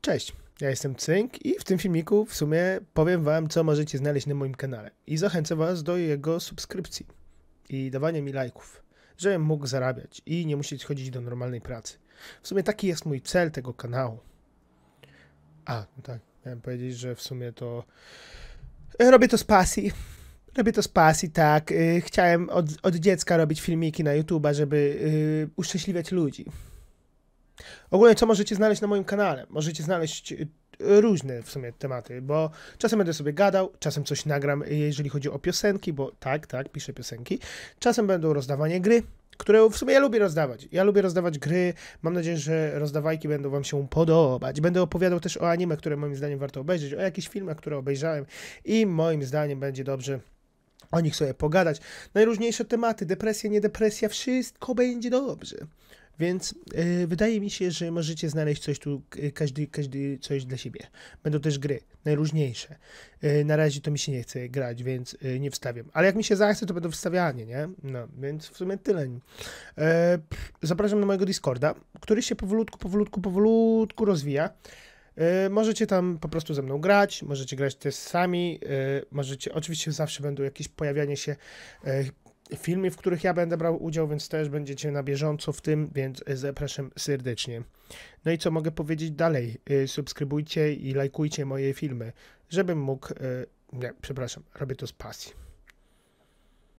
Cześć, ja jestem Cynk i w tym filmiku w sumie powiem Wam, co możecie znaleźć na moim kanale i zachęcę Was do jego subskrypcji i dawania mi lajków, żebym mógł zarabiać i nie musieć chodzić do normalnej pracy. W sumie taki jest mój cel tego kanału. A, no tak, miałem powiedzieć, że w sumie to e, robię to z pasji. Robię to z pasji, tak. E, chciałem od, od dziecka robić filmiki na YouTube'a, żeby yy, uszczęśliwiać ludzi. Ogólnie, co możecie znaleźć na moim kanale? Możecie znaleźć y, różne w sumie tematy, bo czasem będę sobie gadał, czasem coś nagram, y, jeżeli chodzi o piosenki, bo tak, tak, piszę piosenki. Czasem będą rozdawanie gry, które w sumie ja lubię rozdawać. Ja lubię rozdawać gry. Mam nadzieję, że rozdawajki będą Wam się podobać. Będę opowiadał też o anime, które moim zdaniem warto obejrzeć, o jakichś filmach, które obejrzałem i moim zdaniem będzie dobrze o nich sobie pogadać. Najróżniejsze tematy, depresja, nie depresja wszystko będzie dobrze. Więc yy, wydaje mi się, że możecie znaleźć coś tu, każdy, każdy coś dla siebie. Będą też gry, najróżniejsze. Yy, na razie to mi się nie chce grać, więc yy, nie wstawiam. Ale jak mi się zachce, to będą wstawianie, nie? No, więc w sumie tyle. zapraszam na mojego Discorda, który się powolutku, powolutku, powolutku rozwija. Możecie tam po prostu ze mną grać, możecie grać też sami, możecie, oczywiście zawsze będą jakieś pojawianie się filmy, w których ja będę brał udział, więc też będziecie na bieżąco w tym, więc zapraszam serdecznie. No i co mogę powiedzieć dalej? Y, subskrybujcie i lajkujcie moje filmy, żebym mógł. Y, nie, przepraszam, robię to z pasji.